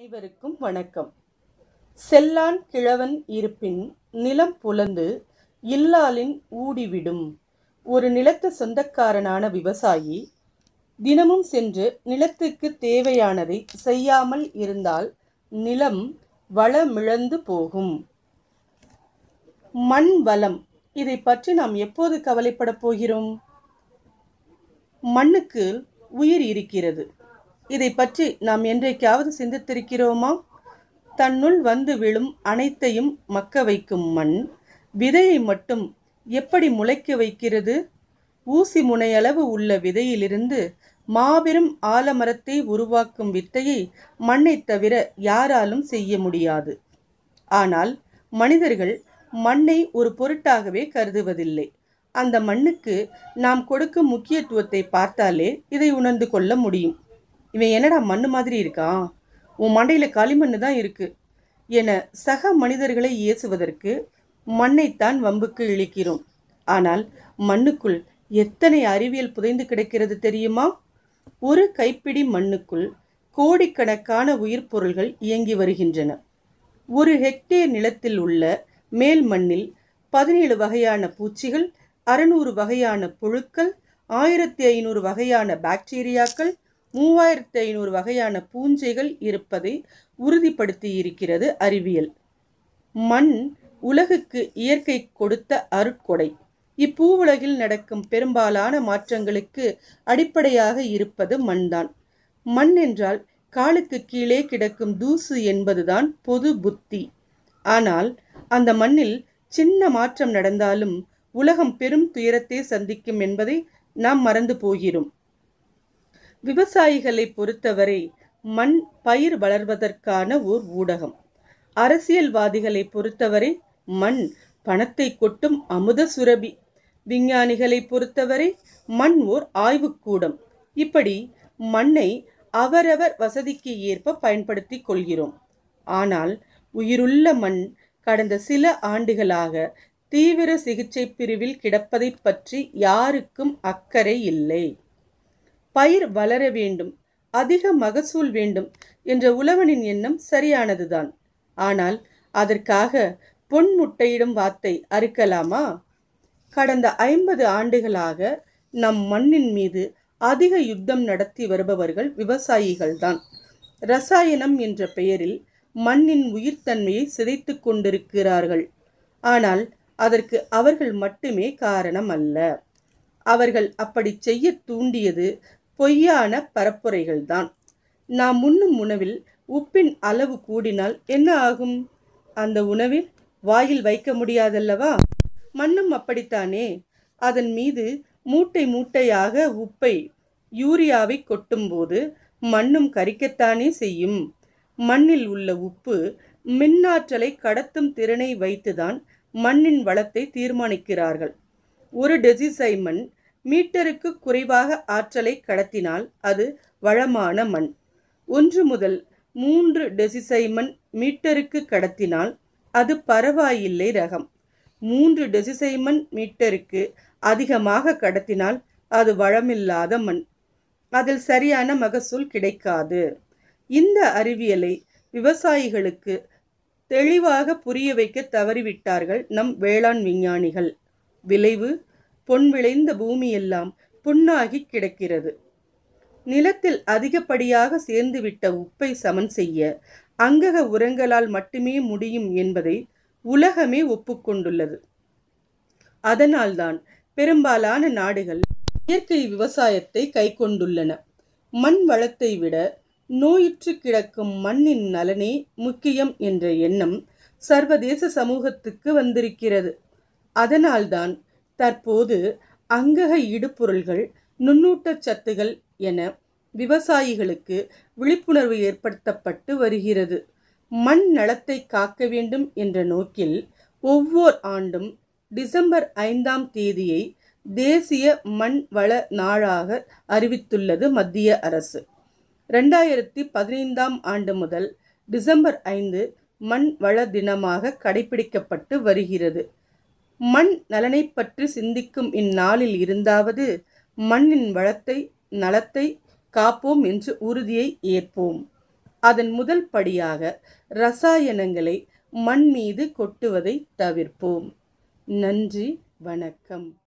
அனைவருக்கும் வணக்கம் செல்லான் கிழவன் இருப்பின் நிலம் புலந்து இல்லாலின் ஊடிவிடும் ஒரு நிலத்து சொந்தக்காரனான விவசாயி தினமும் சென்று நிலத்துக்கு தேவையானதை செய்யாமல் இருந்தால் நிலம் வளமிழந்து போகும் மண் வளம் இதை பற்றி நாம் எப்போது கவலைப்பட போகிறோம் மண்ணுக்கு உயிர் இருக்கிறது இதை பற்றி நாம் என்றைக்காவது சிந்தித்திருக்கிறோமா தன்னுள் வந்து விழும் அனைத்தையும் மக்க வைக்கும் மண் விதையை மட்டும் எப்படி முளைக்க வைக்கிறது ஊசி முனையளவு உள்ள விதையிலிருந்து மாபெரும் ஆலமரத்தை உருவாக்கும் வித்தையை மண்ணை தவிர யாராலும் செய்ய முடியாது ஆனால் மனிதர்கள் மண்ணை ஒரு பொருட்டாகவே கருதுவதில்லை அந்த மண்ணுக்கு நாம் கொடுக்கும் முக்கியத்துவத்தை பார்த்தாலே இதை உணர்ந்து கொள்ள முடியும் இவன் என்னடா மண்ணு மாதிரி இருக்கான் உன் மண்டையில் களிமண்ணு தான் இருக்கு என சக மனிதர்களை இயேசுவதற்கு மண்ணைத்தான் வம்புக்கு இழிக்கிறோம் ஆனால் மண்ணுக்குள் எத்தனை அறிவியல் புதைந்து கிடக்கிறது தெரியுமா ஒரு கைப்பிடி மண்ணுக்குள் கோடிக்கணக்கான உயிர் பொருள்கள் இயங்கி வருகின்றன ஒரு ஹெக்டேர் நிலத்தில் உள்ள மேல் மண்ணில் பதினேழு வகையான பூச்சிகள் அறுநூறு வகையான புழுக்கள் ஆயிரத்தி ஐநூறு வகையான பாக்டீரியாக்கள் மூவாயிரத்தி ஐநூறு வகையான பூஞ்சைகள் இருப்பதை உறுதிப்படுத்தியிருக்கிறது அறிவியல் மண் உலகுக்கு இயற்கை கொடுத்த அருட்கொடை இப்பூவுலகில் நடக்கும் பெரும்பாலான மாற்றங்களுக்கு அடிப்படையாக இருப்பது மண்தான் மண் என்றால் காலுக்கு கீழே கிடக்கும் தூசு என்பதுதான் பொது புத்தி ஆனால் அந்த மண்ணில் சின்ன மாற்றம் நடந்தாலும் உலகம் பெரும் துயரத்தை சந்திக்கும் என்பதை நாம் மறந்து போகிறோம் விவசாயிகளை பொறுத்தவரை மண் பயிர் வளர்வதற்கான ஓர் ஊடகம் அரசியல்வாதிகளை பொறுத்தவரை மண் பணத்தை கொட்டும் அமுத சுரபி விஞ்ஞானிகளை பொறுத்தவரை மண் ஓர் ஆய்வுக்கூடம் இப்படி மண்ணை அவரவர் வசதிக்கு ஏற்ப பயன்படுத்தி கொள்கிறோம் ஆனால் உயிருள்ள மண் கடந்த சில ஆண்டுகளாக தீவிர சிகிச்சை பிரிவில் கிடப்பதை பற்றி யாருக்கும் அக்கறை இல்லை பயிர் வளர வேண்டும் அதிக மகசூல் வேண்டும் என்ற உழவனின் எண்ணம் சரியானதுதான் ஆனால் அதற்காக பொன் முட்டையிடும் வார்த்தை அறுக்கலாமா கடந்த ஐம்பது ஆண்டுகளாக நம் மண்ணின் மீது அதிக யுத்தம் நடத்தி வருபவர்கள் விவசாயிகள்தான் ரசாயனம் என்ற பெயரில் மண்ணின் உயிர்த்தன்மையை சிதைத்து கொண்டிருக்கிறார்கள் ஆனால் அதற்கு அவர்கள் மட்டுமே காரணம் அல்ல அவர்கள் அப்படி செய்ய தூண்டியது பொய்யான பரப்புரைகள்தான் நாம் உண்ணும் உணவில் உப்பின் அளவு கூடினால் என்ன ஆகும் அந்த உணவில் வாயில் வைக்க முடியாதல்லவா மண்ணும் அப்படித்தானே அதன் மீது மூட்டை மூட்டையாக உப்பை யூரியாவை கொட்டும்போது மண்ணும் கரிக்கத்தானே செய்யும் மண்ணில் உள்ள உப்பு மின்னாற்றலை கடத்தும் திறனை வைத்துதான் மண்ணின் வளத்தை தீர்மானிக்கிறார்கள் ஒரு டெசிசைமன் மீட்டருக்கு குறைவாக ஆற்றலை கடத்தினால் அது வளமான மண் ஒன்று முதல் மூன்று டெசிசைமன் மீட்டருக்கு கடத்தினால் அது பரவாயில்லை ரகம் மூன்று டெசிசைமன் மீட்டருக்கு அதிகமாக கடத்தினால் அது வளமில்லாத மண் அதில் சரியான மகசூல் கிடைக்காது இந்த அறிவியலை விவசாயிகளுக்கு தெளிவாக புரிய வைக்க தவறிவிட்டார்கள் நம் வேளாண் விஞ்ஞானிகள் விளைவு பொன் விளைந்த பூமியெல்லாம் புண்ணாகி கிடக்கிறது நிலத்தில் அதிகப்படியாக சேர்ந்துவிட்ட உப்பை சமன் செய்ய அங்கக உரங்களால் மட்டுமே முடியும் என்பதை உலகமே ஒப்புக்கொண்டுள்ளது அதனால்தான் பெரும்பாலான நாடுகள் இயற்கை விவசாயத்தை கைக்கொண்டுள்ளன மண் வளத்தை விட நோயுற்று கிடக்கும் மண்ணின் நலனே முக்கியம் என்ற எண்ணம் சர்வதேச சமூகத்துக்கு வந்திருக்கிறது அதனால்தான் தற்போது அங்கக இடுபொருள்கள் நுண்ணூட்ட சத்துகள் என விவசாயிகளுக்கு விழிப்புணர்வு ஏற்படுத்தப்பட்டு வருகிறது மண் நலத்தை காக்க வேண்டும் என்ற நோக்கில் ஒவ்வொரு ஆண்டும் டிசம்பர் ஐந்தாம் தேதியை தேசிய மண் வள நாளாக அறிவித்துள்ளது மத்திய அரசு ரெண்டாயிரத்தி பதினைந்தாம் ஆண்டு முதல் டிசம்பர் ஐந்து மண் வள தினமாக கடைபிடிக்கப்பட்டு வருகிறது மண் நலனை பற்றி சிந்திக்கும் இந்நாளில் இருந்தாவது மண்ணின் வளத்தை நலத்தை காப்போம் என்ற உறுதியை ஏற்போம் அதன் முதல் படியாக ரசாயனங்களை மண் மீது கொட்டுவதை தவிர்ப்போம் நன்றி வணக்கம்